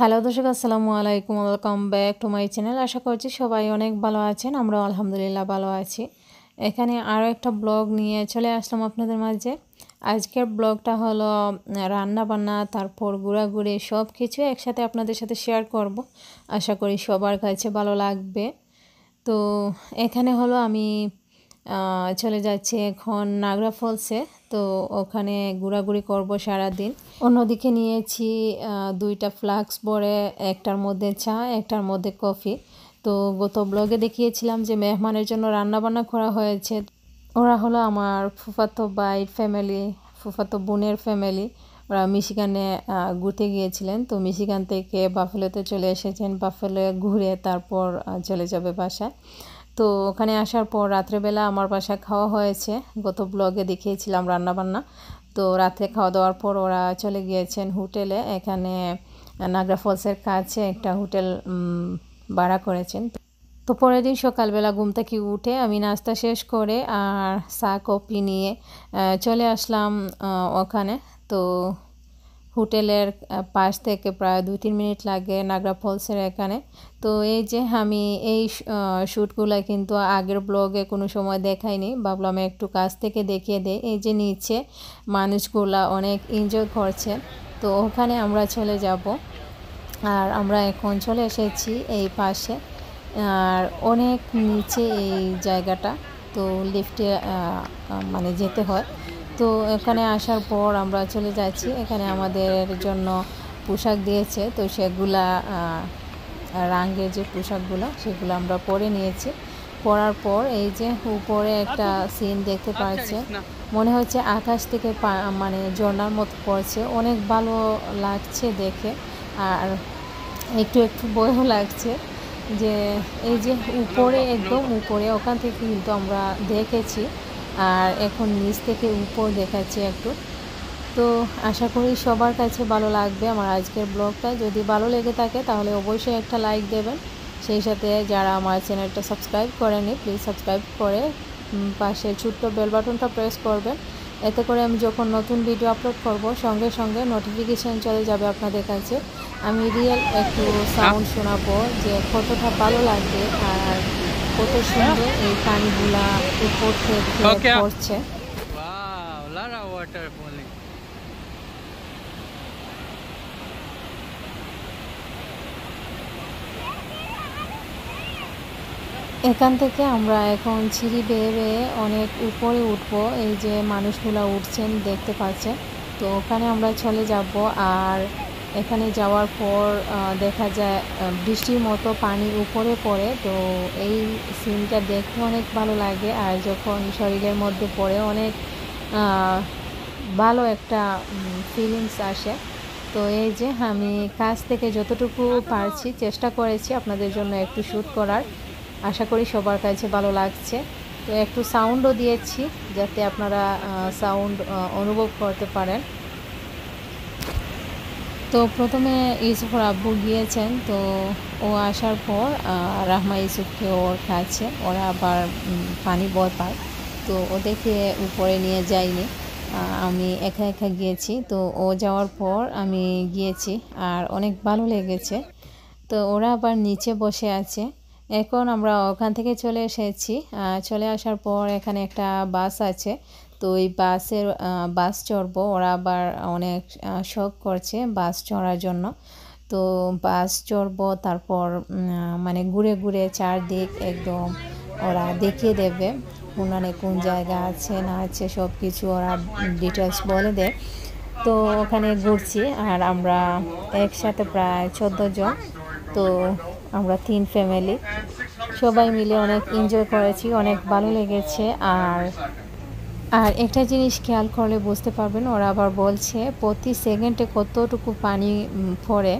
Hello দর্শক আসসালামু আলাইকুম welcome back to my channel আশা করছি সবাই অনেক ভালো আছেন আমরা আলহামদুলিল্লাহ ভালো আছি এখানে আরও একটা ব্লগ নিয়ে চলে আসলাম আপনাদের মাঝে আজকের ব্লগটা হলো রান্না বান্না তারপর ঘোরাঘুরি সব কিছু একসাথে আপনাদের সাথে শেয়ার করব আশা করি সবার কাছে ভালো লাগবে তো এখানে হলো আমি চলে যাচ্ছে এখন নাগরা ফলসে তো ওখানে ঘোরাঘুরি করবো সারাদিন দিন অন্যদিকে নিয়েছি দুইটা ফ্লাক্স পরে একটার মধ্যে চা একটার মধ্যে কফি তো গত ব্লগে দেখিয়েছিলাম যে মেহমানের জন্য রান্নাবান্না করা হয়েছে ওরা হলো আমার ফুফাতো বাই ফ্যামিলি ফুফাতো বোনের ফ্যামিলি ওরা মিশিগানে ঘুরতে গিয়েছিলেন তো মিশিগান থেকে বাফেলোতে চলে এসেছেন বাফেলোয় ঘুরে তারপর চলে যাবে বাসায় তো ওখানে আসার পর রাত্রেবেলা আমার বাসায় খাওয়া হয়েছে গত ব্লগে দেখিয়েছিলাম রান্নাবান্না তো রাত্রে খাওয়া দাওয়ার পর ওরা চলে গিয়েছেন হোটেলে এখানে নাগরা ফলসের কাছে একটা হোটেল ভাড়া করেছেন তো পরের দিন সকালবেলা ঘুম থেকে উঠে আমি নাস্তা শেষ করে আর চা কফি নিয়ে চলে আসলাম ওখানে তো হোটেলের পাশ থেকে প্রায় দু তিন মিনিট লাগে নাগরা ফলসের এখানে তো এই যে আমি এই শ্যুটগুলো কিন্তু আগের ব্লগে কোনো সময় দেখাইনি ভাবলাম একটু কাছ থেকে দেখিয়ে দেয় এই যে নিচে মানুষগুলা অনেক এনজয় করছে তো ওখানে আমরা চলে যাব আর আমরা এখন চলে এসেছি এই পাশে আর অনেক নিচে এই জায়গাটা তো লিফটে মানে যেতে হয় তো এখানে আসার পর আমরা চলে যাচ্ছি এখানে আমাদের জন্য পোশাক দিয়েছে তো সেগুলা রাঙের যে পোশাকগুলো সেগুলো আমরা পরে নিয়েছি পরার পর এই যে উপরে একটা সিন দেখতে আচ্ছা, পাচ্ছে আচ্ছা, মনে হচ্ছে আকাশ থেকে মানে জর্নার মতো পড়ছে অনেক ভালো লাগছে দেখে আর একটু একটু বইও লাগছে যে এই যে উপরে একদম উপরে ওখান থেকে কিন্তু আমরা দেখেছি আর এখন নিচ থেকে উপর দেখাচ্ছি একটু তো আশা করি সবার কাছে ভালো লাগবে আমার আজকের ব্লগটা যদি ভালো লেগে থাকে তাহলে অবশ্যই একটা লাইক দেবেন সেই সাথে যারা আমার চ্যানেলটা সাবস্ক্রাইব করেনি প্লিজ সাবস্ক্রাইব করে পাশে ছোট্ট বেল বাটনটা প্রেস করবেন এতে করে আমি যখন নতুন ভিডিও আপলোড করব সঙ্গে সঙ্গে নোটিফিকেশান চলে যাবে আপনাদের কাছে আমি রিয়েল একটু সাউন্ড শোনাবো যে কতটা ভালো লাগবে আর কত সুন্দর এই কানগুলা উপর থেকে পড়ছে ওয়াটারফল এখান থেকে আমরা এখন ছিঁড়ি বেয়ে বেয়ে অনেক উপরে উঠব এই যে মানুষগুলো উঠছেন দেখতে পাচ্ছেন তো ওখানে আমরা চলে যাব আর এখানে যাওয়ার পর দেখা যায় বৃষ্টির মতো পানি উপরে পড়ে তো এই সিনটা দেখতে অনেক ভালো লাগে আর যখন শরীরের মধ্যে পড়ে অনেক ভালো একটা ফিলিংস আসে তো এই যে আমি কাজ থেকে যতটুকু আচ্ছা, পারছি চেষ্টা করেছি আপনাদের জন্য একটু শ্যুট করার আশা করি সবার কাছে ভালো লাগছে তো একটু সাউন্ডও দিয়েছি যাতে আপনারা সাউন্ড অনুভব করতে পারেন তো প্রথমে ইউসুফর আব্বু গিয়েছেন তো ও আসার পর রাহমা ইউসুফকে ওর কাছে ওরা আবার পানি বয় পায় তো ওদেরকে উপরে নিয়ে যাইনি আমি একা একা গিয়েছি তো ও যাওয়ার পর আমি গিয়েছি আর অনেক ভালো লেগেছে তো ওরা আবার নিচে বসে আছে এখন আমরা ওখান থেকে চলে এসেছি চলে আসার পর এখানে একটা বাস আছে তো ওই বাসের বাস চড়বো ওরা আবার অনেক শখ করছে বাস চড়ার জন্য তো বাস চড়বো তারপর মানে ঘুরে ঘুরে চারদিক একদম ওরা দেখিয়ে দেবে কোন কোন জায়গা আছে না আছে সব কিছু ওরা ডিটেলস বলে দেয় তো ওখানে ঘুরছি আর আমরা একসাথে প্রায় চোদ্দো জন তো আমরা তিন ফ্যামিলি সবাই মিলে অনেক এনজয় করেছি অনেক ভালো লেগেছে আর আর একটা জিনিস খেয়াল করলে বুঝতে পারবেন ওরা আবার বলছে প্রতি সেকেন্ডে কতটুকু পানি পড়ে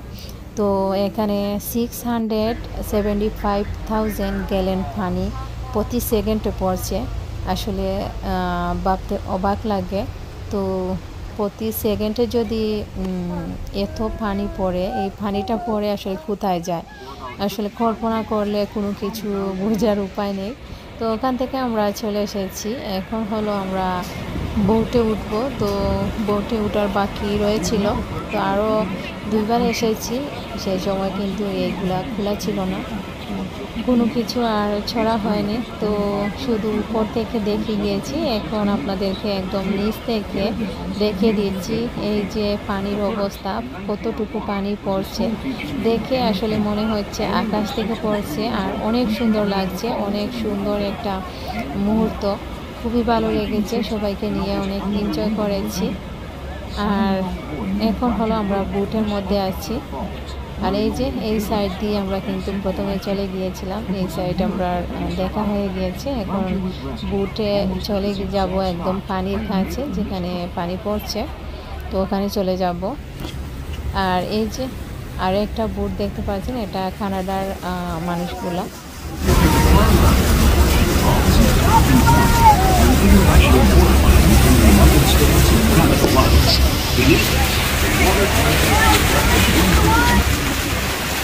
তো এখানে six hundred seventy five thousand gallon পানি প্রতি সেকেন্ডে পড়ছে আসলে ভাবতে অবাক লাগে তো প্রতি সেকেন্ডে যদি এত পানি পড়ে এই পানিটা পড়ে আসলে কোথায় যায় আসলে কল্পনা করলে কোনো কিছু বোঝার উপায় নেই তো ওখান থেকে আমরা চলে এসেছি এখন হলো আমরা বোটে উঠব তো বোটে উঠার বাকি রয়েছিল তো আরও দুইবার এসেছি সেই সময় কিন্তু এইগুলা খোলা ছিল না কোনো কিছু আর ছড়া হয়নি তো শুধু উপর থেকে দেখে গিয়েছি এখন আপনাদেরকে একদম নিচ থেকে দেখে দিচ্ছি এই যে পানির অবস্থা কতটুকু পানি পড়ছে দেখে আসলে মনে হচ্ছে আকাশ থেকে পড়ছে আর অনেক সুন্দর লাগছে অনেক সুন্দর একটা মুহূর্ত খুবই ভালো লেগেছে সবাইকে নিয়ে অনেক এনজয় করেছি আর এখন হলো আমরা বুটের মধ্যে আছি আর এই যে এই সাইড দিয়ে আমরা কিন্তু প্রথমে চলে গিয়েছিলাম এই সাইড আমরা দেখা হয়ে গিয়েছে এখন বুটে চলে যাব একদম পানির কাছে যেখানে পানি পড়ছে তো ওখানে চলে যাব আর এই যে আর একটা বুট দেখতে পাচ্ছেন এটা কানাডার মানুষগুলা Thank you.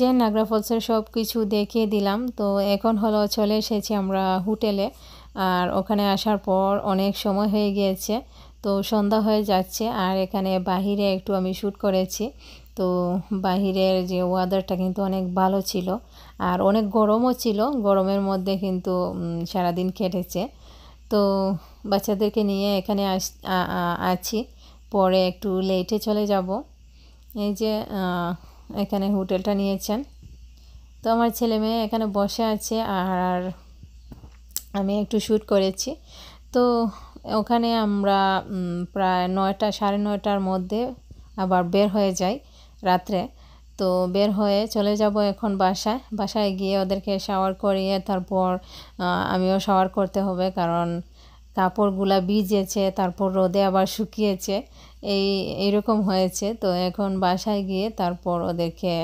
যে নাগরা ফলসের সব কিছু দেখিয়ে দিলাম তো এখন হলো চলে এসেছি আমরা হোটেলে আর ওখানে আসার পর অনেক সময় হয়ে গিয়েছে তো সন্ধ্যা হয়ে যাচ্ছে আর এখানে বাহিরে একটু আমি শ্যুট করেছি তো বাহিরের যে ওয়াদারটা কিন্তু অনেক ভালো ছিল আর অনেক গরমও ছিল গরমের মধ্যে কিন্তু সারাদিন কেটেছে তো বাচ্চাদেরকে নিয়ে এখানে আস আছি পরে একটু লেটে চলে যাব এই যে এখানে হোটেলটা নিয়েছেন তো আমার ছেলে মেয়ে এখানে বসে আছে আর আমি একটু শ্যুট করেছি তো ওখানে আমরা প্রায় নয়টা সাড়ে নয়টার মধ্যে আবার বের হয়ে যাই রাত্রে তো বের হয়ে চলে যাব এখন বাসায় বাসায় গিয়ে ওদেরকে শাওয়ার করিয়ে তারপর আমিও শাওয়ার করতে হবে কারণ কাপড়গুলা ভিজেছে তারপর রোদে আবার শুকিয়েছে এই এরকম হয়েছে তো এখন বাসায় গিয়ে তারপর ওদেরকে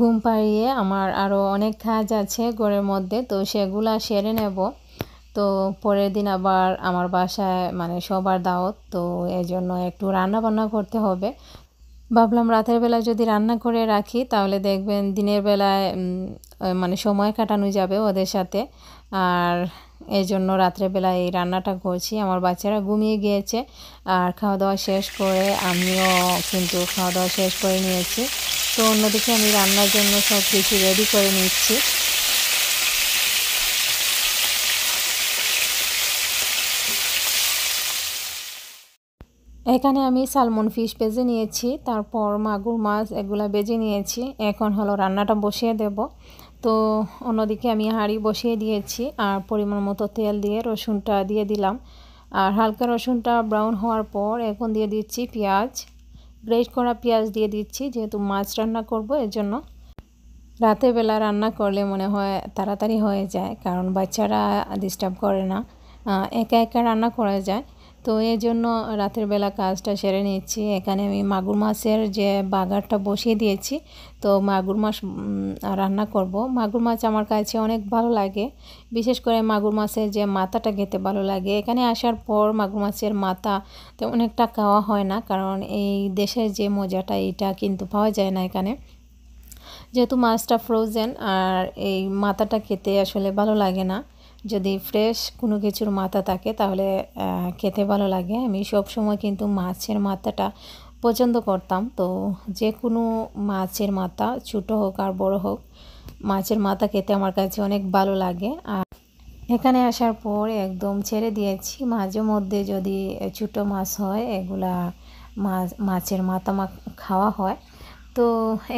ঘুম পাড়িয়ে আমার আরও অনেক কাজ আছে ঘরের মধ্যে তো সেগুলা সেরে নেব তো পরের দিন আবার আমার বাসায় মানে সবার দাওয়াত তো এই জন্য একটু রান্না বান্না করতে হবে ভাবলাম রাতের বেলা যদি রান্না করে রাখি তাহলে দেখবেন দিনের বেলায় মানে সময় কাটানো যাবে ওদের সাথে আর এই জন্য রাত্রেবেলা এই রান্নাটা করছি আমার বাচ্চারা ঘুমিয়ে গিয়েছে আর খাওয়া দাওয়া শেষ করে আমিও কিন্তু খাওয়া দাওয়া শেষ করে নিয়েছি তো অন্যদিকে আমি রান্নার জন্য সব কিছু রেডি করে নিচ্ছি এখানে আমি সালমন ফিশ বেজে নিয়েছি তারপর মাগুর মাছ এগুলা বেজে নিয়েছি এখন হলো রান্নাটা বসিয়ে দেব তো অন্যদিকে আমি হাঁড়ি বসিয়ে দিয়েছি আর পরিমাণ মতো তেল দিয়ে রসুনটা দিয়ে দিলাম আর হালকা রসুনটা ব্রাউন হওয়ার পর এখন দিয়ে দিচ্ছি পেঁয়াজ গ্রেট করা পেঁয়াজ দিয়ে দিচ্ছি যেহেতু মাছ রান্না করব এর জন্য বেলা রান্না করলে মনে হয় তাড়াতাড়ি হয়ে যায় কারণ বাচ্চারা ডিস্টার্ব করে না একা একা রান্না করা যায় তো এই জন্য রাতের বেলা কাজটা সেরে নিচ্ছি এখানে আমি মাগুর মাছের যে বাগারটা বসিয়ে দিয়েছি তো মাগুর মাছ রান্না করব মাগুর মাছ আমার কাছে অনেক ভালো লাগে বিশেষ করে মাগুর মাছের যে মাথাটা খেতে ভালো লাগে এখানে আসার পর মাগুর মাছের মাথা তো অনেকটা খাওয়া হয় না কারণ এই দেশের যে মজাটা এটা কিন্তু পাওয়া যায় না এখানে যেহেতু মাছটা ফ্রোজেন আর এই মাথাটা খেতে আসলে ভালো লাগে না যদি ফ্রেশ কোনো কিছুর মাথা থাকে তাহলে খেতে ভালো লাগে আমি সব সময় কিন্তু মাছের মাথাটা পছন্দ করতাম তো যে কোনো মাছের মাথা ছোটো হোক আর বড় হোক মাছের মাথা খেতে আমার কাছে অনেক ভালো লাগে আর এখানে আসার পর একদম ছেড়ে দিয়েছি মাঝে মধ্যে যদি ছোটো মাছ হয় এগুলা মাছ মাছের মাথা খাওয়া হয় তো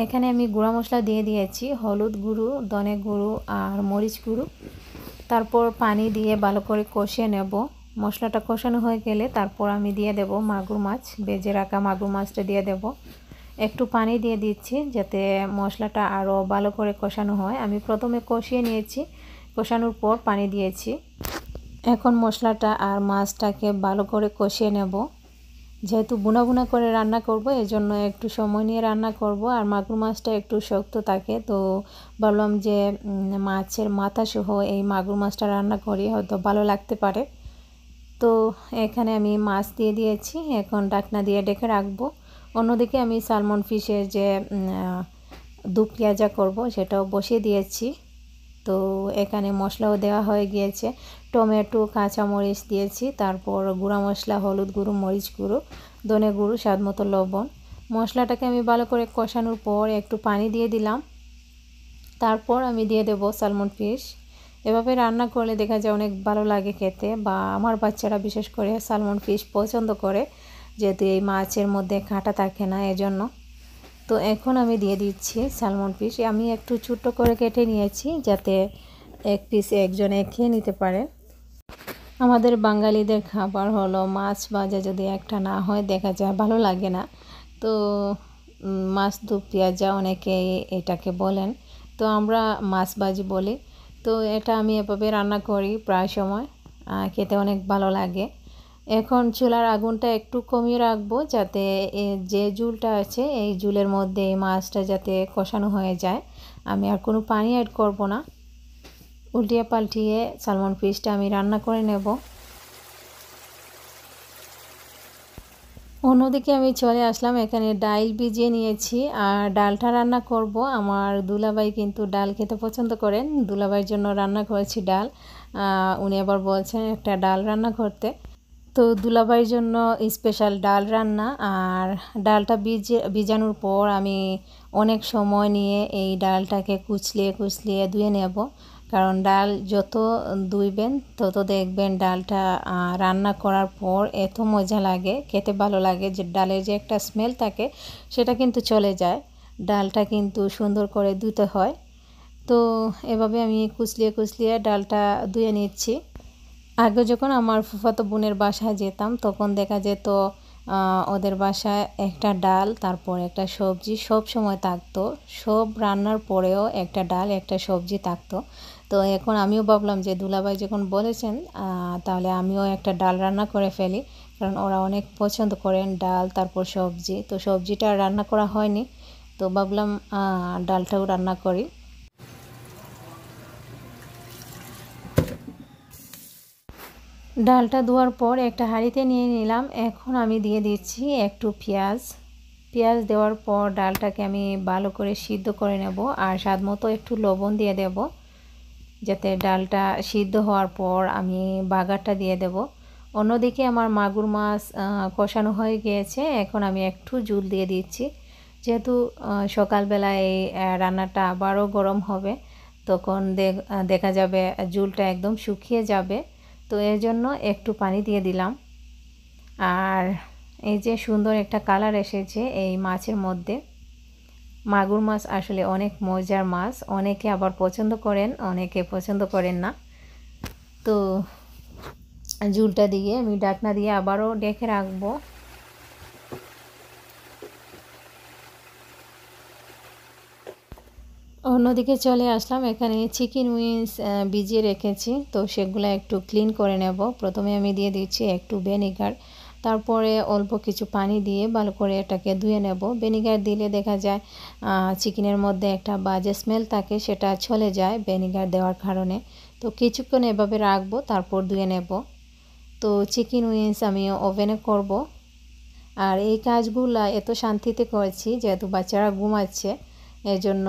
এখানে আমি গুঁড়া মশলা দিয়ে দিয়েছি হলুদ গুঁড়ো দনে গুঁড়ো আর মরিচ গুঁড়ো তারপর পানি দিয়ে ভালো করে কষিয়ে নেব মশলাটা কষানো হয়ে গেলে তারপর আমি দিয়ে দেব মাগুর মাছ বেজে রাখা মাগুর মাছটা দিয়ে দেব একটু পানি দিয়ে দিচ্ছি যাতে মশলাটা আরও ভালো করে কষানো হয় আমি প্রথমে কষিয়ে নিয়েছি কষানোর পর পানি দিয়েছি এখন মশলাটা আর মাছটাকে ভালো করে কষিয়ে নেব যেহেতু বুনা বুনা করে রান্না করব জন্য একটু সময় নিয়ে রান্না করব আর মাগুর মাছটা একটু শক্ত থাকে তো বললাম যে মাছের মাথা সহ এই মাগুর মাছটা রান্না করি হয়তো ভালো লাগতে পারে তো এখানে আমি মাছ দিয়ে দিয়েছি এখন ডাকনা দিয়ে ডেকে রাখবো অন্যদিকে আমি সালমন ফিশের যে দু পেঁয়াজা করবো সেটাও বসিয়ে দিয়েছি তো এখানে মশলাও দেওয়া হয়ে গিয়েছে টমেটো কাঁচামরিচ দিয়েছি তারপর গুঁড়া মশলা হলুদ গুঁড়ো মরিচ গুঁড়ো ধনে গুঁড়ো স্বাদ মতো লবণ মশলাটাকে আমি ভালো করে কষানোর পর একটু পানি দিয়ে দিলাম তারপর আমি দিয়ে দেব সালমন ফিশ এভাবে রান্না করলে দেখা যায় অনেক ভালো লাগে খেতে বা আমার বাচ্চারা বিশেষ করে সালমন ফিশ পছন্দ করে যেহেতু এই মাছের মধ্যে কাঁটা থাকে না এজন্য তো এখন আমি দিয়ে দিচ্ছি সালমন ফিশ আমি একটু ছোট্ট করে কেটে নিয়েছি যাতে এক পিস একজনে খেয়ে নিতে পারেন আমাদের বাঙালিদের খাবার হলো মাছ ভাজা যদি একটা না হয় দেখা যায় ভালো লাগে না তো মাছ দু পেঁয়াজা অনেকে এটাকে বলেন তো আমরা মাছ ভাজি বলি তো এটা আমি এভাবে রান্না করি প্রায় সময় খেতে অনেক ভালো লাগে এখন চুলার আগুনটা একটু কমিয়ে রাখবো যাতে যে জুলটা আছে এই জুলের মধ্যে এই মাছটা যাতে কষানো হয়ে যায় আমি আর কোনো পানি অ্যাড করব না উল্টিয়ে পাল্টিয়ে সালমন ফিশটা আমি রান্না করে নেব অন্যদিকে আমি চলে আসলাম এখানে ডাল ভিজিয়ে নিয়েছি আর ডালটা রান্না করব আমার দুলাভাই কিন্তু ডাল খেতে পছন্দ করেন দুলাভাইয়ের জন্য রান্না করেছি ডাল উনি আবার বলছেন একটা ডাল রান্না করতে তো দুলাভাইয়ের জন্য স্পেশাল ডাল রান্না আর ডালটা ভিজে বীজানোর পর আমি অনেক সময় নিয়ে এই ডালটাকে কুচলিয়ে কুচলিয়ে ধুয়ে নেব কারণ ডাল যত দুইবেন তত দেখবেন ডালটা রান্না করার পর এত মজা লাগে খেতে ভালো লাগে যে ডালের যে একটা স্মেল থাকে সেটা কিন্তু চলে যায় ডালটা কিন্তু সুন্দর করে দুতে হয় তো এভাবে আমি কুচলিয়ে কুচলিয়ে ডালটা ধুয়ে নিচ্ছি আগে যখন আমার ফুফাতো বোনের বাসায় যেতাম তখন দেখা যেত ওদের বাসায় একটা ডাল তারপর একটা সবজি সব সময় থাকতো সব রান্নার পরেও একটা ডাল একটা সবজি থাকতো তো এখন আমিও ভাবলাম যে দুলাভাই যখন বলেছেন তাহলে আমিও একটা ডাল রান্না করে ফেলি কারণ ওরা অনেক পছন্দ করেন ডাল তারপর সবজি তো সবজিটা রান্না করা হয়নি তো ভাবলাম ডালটাও রান্না করি ডালটা ধোয়ার পর একটা হাঁড়িতে নিয়ে নিলাম এখন আমি দিয়ে দিচ্ছি একটু পেঁয়াজ পেঁয়াজ দেওয়ার পর ডালটাকে আমি ভালো করে সিদ্ধ করে নেব আর স্বাদ মতো একটু লবণ দিয়ে দেব যাতে ডালটা সিদ্ধ হওয়ার পর আমি বাগারটা দিয়ে দেব অন্যদিকে আমার মাগুর মাছ কষানো হয়ে গিয়েছে এখন আমি একটু জুল দিয়ে দিচ্ছি যেহেতু সকালবেলা এই রান্নাটা আবারও গরম হবে তখন দেখা যাবে জুলটা একদম শুকিয়ে যাবে তো এর জন্য একটু পানি দিয়ে দিলাম আর এই যে সুন্দর একটা কালার এসেছে এই মাছের মধ্যে মাগুর মাছ আসলে অনেক মজার মাছ অনেকে আবার পছন্দ করেন অনেকে পছন্দ করেন না তো জুলটা দিয়ে আমি ডাকনা দিয়ে আবারও ডেকে রাখবো অন্যদিকে চলে আসলাম এখানে চিকেন উইংস ভিজিয়ে রেখেছি তো সেগুলো একটু ক্লিন করে নেব প্রথমে আমি দিয়ে দিচ্ছি একটু ভেনিগার তারপরে অল্প কিছু পানি দিয়ে ভালো করে এটাকে ধুয়ে নেব ভেনিগার দিলে দেখা যায় চিকেনের মধ্যে একটা বাজে স্মেল থাকে সেটা চলে যায় ভেনিগার দেওয়ার কারণে তো কিছুক্ষণ এভাবে রাখবো তারপর ধুয়ে নেব তো চিকেন উইংস আমি ওভেনে করব আর এই কাজগুলো এত শান্তিতে করেছি যেহেতু বাচ্চারা ঘুমাচ্ছে এজন্য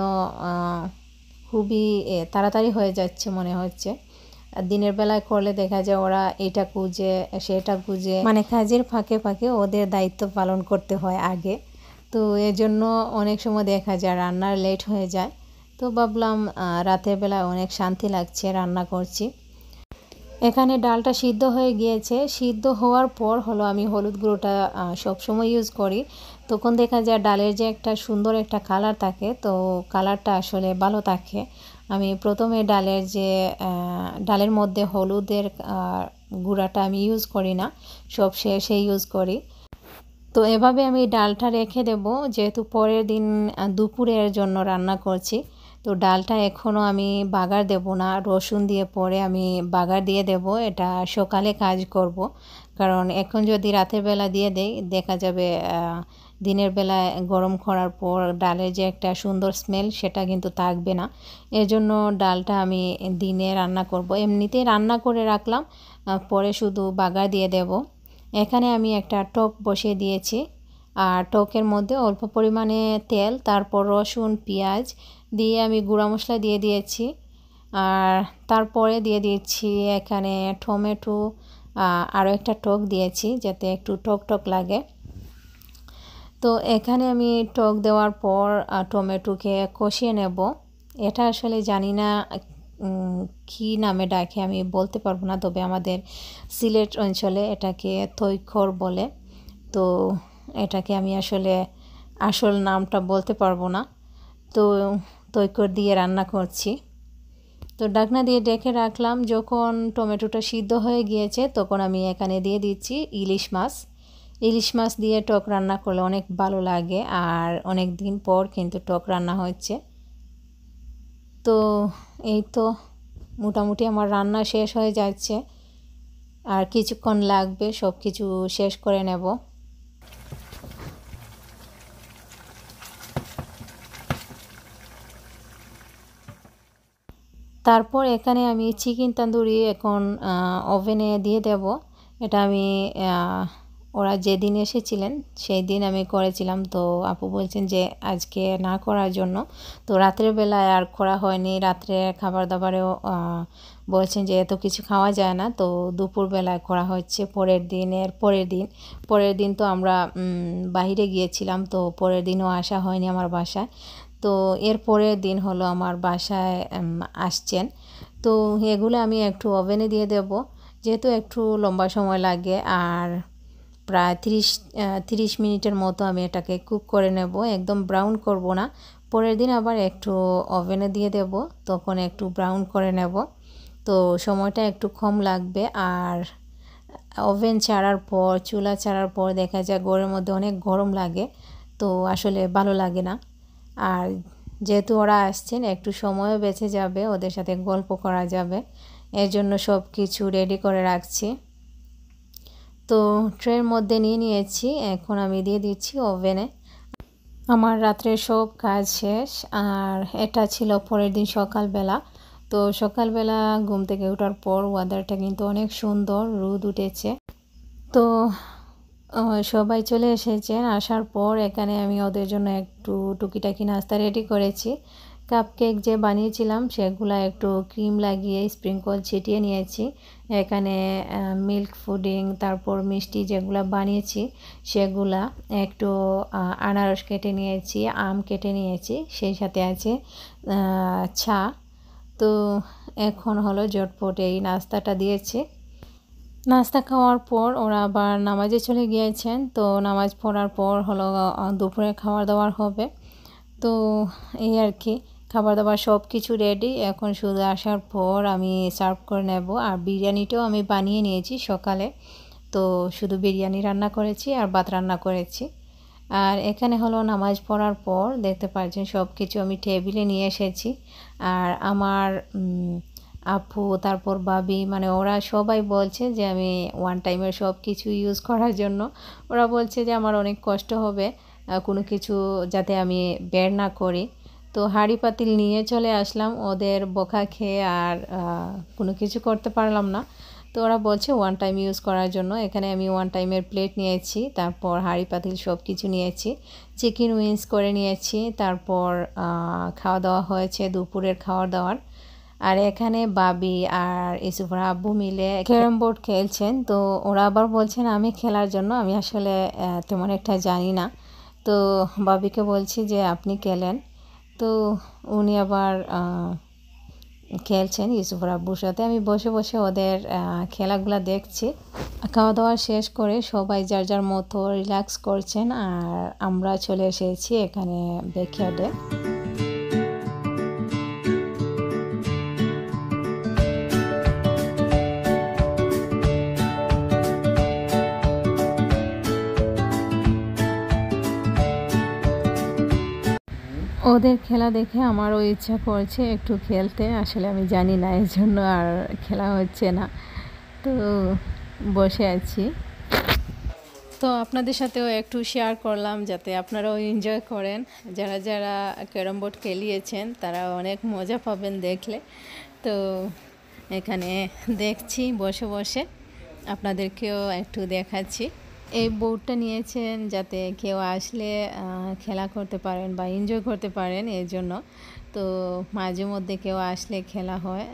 খুবই তাড়াতাড়ি হয়ে যাচ্ছে মনে হচ্ছে দিনের বেলায় করলে দেখা যায় ওরা এটা খুঁজে সেটা খুঁজে মানে কাজের ফাঁকে ফাঁকে ওদের দায়িত্ব পালন করতে হয় আগে তো এজন্য অনেক সময় দেখা যায় রান্নার লেট হয়ে যায় তো ভাবলাম রাতের বেলায় অনেক শান্তি লাগছে রান্না করছি এখানে ডালটা সিদ্ধ হয়ে গিয়েছে সিদ্ধ হওয়ার পর হলো আমি হলুদ গুঁড়োটা সবসময় ইউজ করি তখন দেখা যায় ডালের যে একটা সুন্দর একটা কালার থাকে তো কালারটা আসলে ভালো থাকে আমি প্রথমে ডালের যে ডালের মধ্যে হলুদের গুঁড়াটা আমি ইউজ করি না সব শেষে ইউজ করি তো এভাবে আমি ডালটা রেখে দেব যেহেতু পরের দিন দুপুরের জন্য রান্না করছি তো ডালটা এখনও আমি বাগার দেব না রসুন দিয়ে পরে আমি বাগার দিয়ে দেব এটা সকালে কাজ করব কারণ এখন যদি রাতের বেলা দিয়ে দেয় দেখা যাবে দিনের বেলায় গরম করার পর ডালের যে একটা সুন্দর স্মেল সেটা কিন্তু থাকবে না এজন্য ডালটা আমি দিনে রান্না করব এমনিতেই রান্না করে রাখলাম পরে শুধু বাগা দিয়ে দেব এখানে আমি একটা টক বসিয়ে দিয়েছি আর টকের মধ্যে অল্প পরিমাণে তেল তারপর রসুন পেঁয়াজ দিয়ে আমি গুঁড়া মশলা দিয়ে দিয়েছি আর তারপরে দিয়ে দিয়েছি এখানে টমেটো আরও একটা টক দিয়েছি যাতে একটু টক টক লাগে তো এখানে আমি টক দেওয়ার পর টমেটোকে কষিয়ে নেব এটা আসলে জানি না কি নামে ডাকে আমি বলতে পারবো না তবে আমাদের সিলেট অঞ্চলে এটাকে তৈখর বলে তো এটাকে আমি আসলে আসল নামটা বলতে পারবো না তো তৈকর দিয়ে রান্না করছি তো ডাকনা দিয়ে ডেকে রাখলাম যখন টমেটোটা সিদ্ধ হয়ে গিয়েছে তখন আমি এখানে দিয়ে দিচ্ছি ইলিশ মাছ ইলিশ মাছ দিয়ে টক রান্না করলে অনেক ভালো লাগে আর অনেক দিন পর কিন্তু টক রান্না হচ্ছে তো এই তো মোটামুটি আমার রান্না শেষ হয়ে যাচ্ছে আর কিছুক্ষণ লাগবে সব কিছু শেষ করে নেব তারপর এখানে আমি চিকেন তান্দুরি এখন ওভেনে দিয়ে দেব এটা আমি ওরা যেদিন এসেছিলেন সেই দিন আমি করেছিলাম তো আপু বলছেন যে আজকে না করার জন্য তো রাত্রের বেলায় আর করা হয়নি রাত্রে খাবার দাবারেও বলছেন যে এত কিছু খাওয়া যায় না তো দুপুরবেলায় করা হচ্ছে পরের দিনের পরের দিন পরের দিন তো আমরা বাহিরে গিয়েছিলাম তো পরের দিনও আসা হয়নি আমার বাসায় তো এর পরের দিন হলো আমার বাসায় আসছেন তো এগুলো আমি একটু ওভেনে দিয়ে দেব যেহেতু একটু লম্বা সময় লাগে আর প্রায় তিরিশ তিরিশ মিনিটের মতো আমি এটাকে কুক করে নেব একদম ব্রাউন করব না পরের দিন আবার একটু ওভেনে দিয়ে দেব তখন একটু ব্রাউন করে নেব তো সময়টা একটু কম লাগবে আর ওভেন ছাড়ার পর চুলা ছাড়ার পর দেখা যায় গরমের মধ্যে অনেক গরম লাগে তো আসলে ভালো লাগে না আর যেহেতু ওরা আসছেন একটু সময়ও বেঁচে যাবে ওদের সাথে গল্প করা যাবে এর জন্য সব কিছু রেডি করে রাখছি তো ট্রের মধ্যে নিয়ে নিয়েছি এখন আমি দিয়ে দিচ্ছি ওভেনে আমার রাত্রে সব কাজ শেষ আর এটা ছিল পরের দিন সকালবেলা তো সকালবেলা ঘুম থেকে ওঠার পর ওয়াদারটা কিন্তু অনেক সুন্দর রোদ উঠেছে তো সবাই চলে এসেছেন আসার পর এখানে আমি ওদের জন্য একটু টুকিটাকি নাস্তা রেডি করেছি কাপ কেক যে বানিয়েছিলাম সেগুলো একটু ক্রিম লাগিয়ে স্প্রিংকল ছিটিয়ে নিয়েছি এখানে মিল্ক ফুডিং তারপর মিষ্টি যেগুলো বানিয়েছি সেগুলা একটু আনারস কেটে নিয়েছি আম কেটে নিয়েছি সেই সাথে আছে ছা তো এখন হলো জটপট এই নাস্তাটা দিয়েছে নাস্তা খাওয়ার পর ওরা আবার নামাজে চলে গিয়েছেন তো নামাজ পড়ার পর হলো দুপুরে খাওয়া দাওয়ার হবে তো এই আর কি খাবার দাবার সব কিছু রেডি এখন শুধু আসার পর আমি সার্ভ করে নেব আর বিরিয়ানিটাও আমি বানিয়ে নিয়েছি সকালে তো শুধু বিরিয়ানি রান্না করেছি আর ভাত রান্না করেছি আর এখানে হলো নামাজ পড়ার পর দেখতে পাচ্ছেন সব কিছু আমি টেবিলে নিয়ে এসেছি আর আমার আপু তারপর বাবি মানে ওরা সবাই বলছে যে আমি ওয়ান টাইমের সব কিছু ইউজ করার জন্য ওরা বলছে যে আমার অনেক কষ্ট হবে কোনো কিছু যাতে আমি বের না করি তো হাঁড়ি পাতিল নিয়ে চলে আসলাম ওদের বোকা খেয়ে আর কোনো কিছু করতে পারলাম না তো ওরা বলছে ওয়ান টাইম ইউজ করার জন্য এখানে আমি ওয়ান টাইমের প্লেট নিয়েছি তারপর হাঁড়ি পাতিল সব কিছু নিয়েছি চিকেন উইংস করে নিয়েছি তারপর খাওয়া দাওয়া হয়েছে দুপুরের খাওয়া দাওয়ার আর এখানে বাবি আর ইসুফর আব্বু মিলে ক্যারাম বোর্ড খেলছেন তো ওরা আবার বলছেন আমি খেলার জন্য আমি আসলে তেমন একটা জানি না তো বাবিকে বলছি যে আপনি খেলেন তো উনি আবার খেলছেন ইউসুফর আব্বুর সাথে আমি বসে বসে ওদের খেলাগুলো দেখছি খাওয়া দাওয়া শেষ করে সবাই যার যার মতো রিল্যাক্স করছেন আর আমরা চলে এসেছি এখানে ব্যাকয়ার্ডে ওদের খেলা দেখে আমারও ইচ্ছা করছে একটু খেলতে আসলে আমি জানি না এর জন্য আর খেলা হচ্ছে না তো বসে আছি তো আপনাদের সাথেও একটু শেয়ার করলাম যাতে আপনারাও এনজয় করেন যারা যারা ক্যারম বোর্ড খেলিয়েছেন তারা অনেক মজা পাবেন দেখলে তো এখানে দেখছি বসে বসে আপনাদেরকেও একটু দেখাচ্ছি এই বোর্ডটা নিয়েছেন যাতে কেউ আসলে খেলা করতে পারেন বা এনজয় করতে পারেন এর জন্য তো মাঝে মধ্যে কেউ আসলে খেলা হয়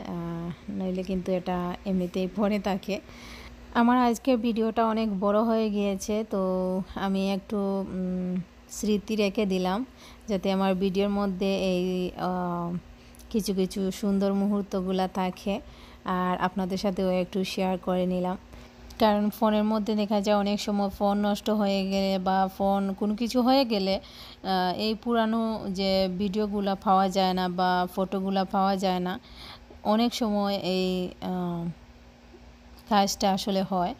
নইলে কিন্তু এটা এমনিতেই পরে থাকে আমার আজকের ভিডিওটা অনেক বড় হয়ে গিয়েছে তো আমি একটু স্মৃতি রেখে দিলাম যাতে আমার ভিডিওর মধ্যে এই কিছু কিছু সুন্দর মুহূর্তগুলো থাকে আর আপনাদের সাথেও একটু শেয়ার করে নিলাম কারণ ফোনের মধ্যে দেখা যায় অনেক সময় ফোন নষ্ট হয়ে গেলে বা ফোন কোনো কিছু হয়ে গেলে এই পুরানো যে ভিডিওগুলা পাওয়া যায় না বা ফটোগুলা পাওয়া যায় না অনেক সময় এই কাজটা আসলে হয়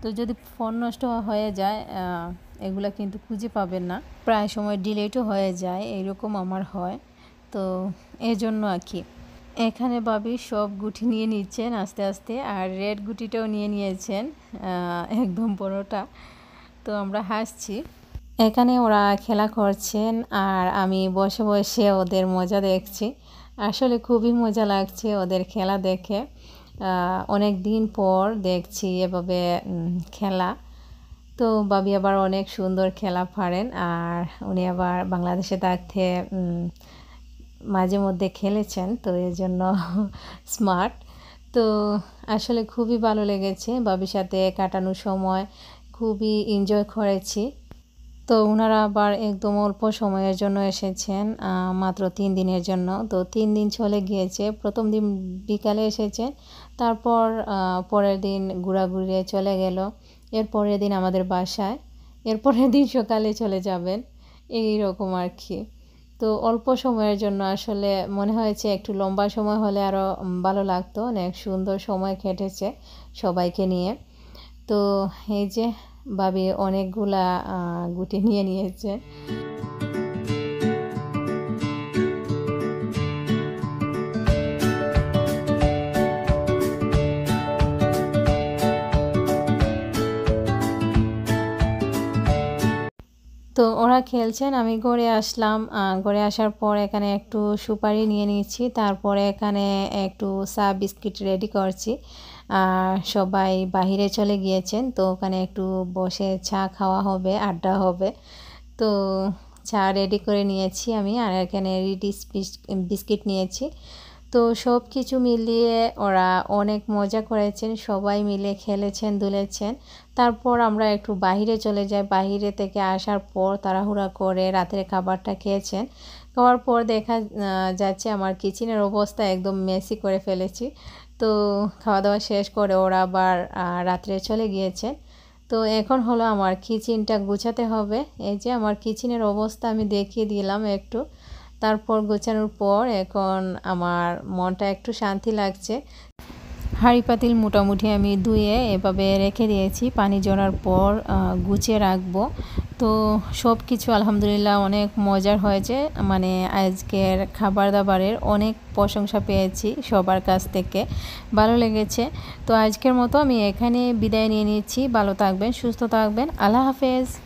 তো যদি ফোন নষ্ট হয়ে যায় এগুলা কিন্তু খুঁজে পাবেন না প্রায় সময় ডিলেটও হয়ে যায় এরকম আমার হয় তো এজন্য আর কি এখানে বাবি সব গুটি নিয়ে নিচ্ছেন আস্তে আস্তে আর রেড গুটিটাও নিয়ে নিয়েছেন একদম বড়টা তো আমরা হাসছি এখানে ওরা খেলা করছেন আর আমি বসে বসে ওদের মজা দেখছি আসলে খুবই মজা লাগছে ওদের খেলা দেখে অনেক দিন পর দেখছি এভাবে খেলা তো বাবি আবার অনেক সুন্দর খেলা পারেন আর উনি আবার বাংলাদেশে থাকতে মাঝে মধ্যে খেলেছেন তো এর জন্য স্মার্ট তো আসলে খুবই ভালো লেগেছে বাবির সাথে কাটানো সময় খুবই এনজয় করেছি তো ওনারা আবার একদম অল্প সময়ের জন্য এসেছেন মাত্র তিন দিনের জন্য তো তিন দিন চলে গিয়েছে প্রথম দিন বিকালে এসেছেন তারপর পরের দিন ঘুরাঘুরিয়ে চলে গেল এর পরের দিন আমাদের বাসায় এর পরের দিন সকালে চলে যাবেন এই রকম আর কি তো অল্প সময়ের জন্য আসলে মনে হয়েছে একটু লম্বা সময় হলে আরও ভালো লাগতো অনেক সুন্দর সময় কেটেছে সবাইকে নিয়ে তো এই যে ভাবি অনেকগুলা গুটি নিয়ে নিয়েছে তো ওরা খেলছেন আমি ঘরে আসলাম ঘরে আসার পর এখানে একটু সুপারি নিয়ে নিয়েছি তারপরে এখানে একটু চা বিস্কিট রেডি করছি আর সবাই বাহিরে চলে গিয়েছেন তো ওখানে একটু বসে চা খাওয়া হবে আড্ডা হবে তো চা রেডি করে নিয়েছি আমি আর এখানে রিডিস বিস্কিট নিয়েছি তো সব কিছু মিলিয়ে ওরা অনেক মজা করেছেন সবাই মিলে খেলেছেন দুলেছেন তারপর আমরা একটু বাহিরে চলে যাই বাহিরে থেকে আসার পর তাড়াহুড়া করে রাতের খাবারটা খেয়েছেন খাওয়ার পর দেখা যাচ্ছে আমার কিচেনের অবস্থা একদম মেসি করে ফেলেছি তো খাওয়া দাওয়া শেষ করে ওরা আবার রাত্রে চলে গিয়েছেন তো এখন হলো আমার কিচেনটা গুছাতে হবে এই যে আমার কিচেনের অবস্থা আমি দেখিয়ে দিলাম একটু তারপর গোছানোর পর এখন আমার মনটা একটু শান্তি লাগছে হাঁড়ি পাতিল মোটামুটি আমি ধুয়ে এভাবে রেখে দিয়েছি পানি জড়ার পর গুছিয়ে রাখবো তো সব কিছু আলহামদুলিল্লাহ অনেক মজার হয়েছে মানে আজকের খাবার দাবারের অনেক প্রশংসা পেয়েছি সবার কাছ থেকে ভালো লেগেছে তো আজকের মতো আমি এখানে বিদায় নিয়ে নিচ্ছি ভালো থাকবেন সুস্থ থাকবেন আল্লাহ হাফেজ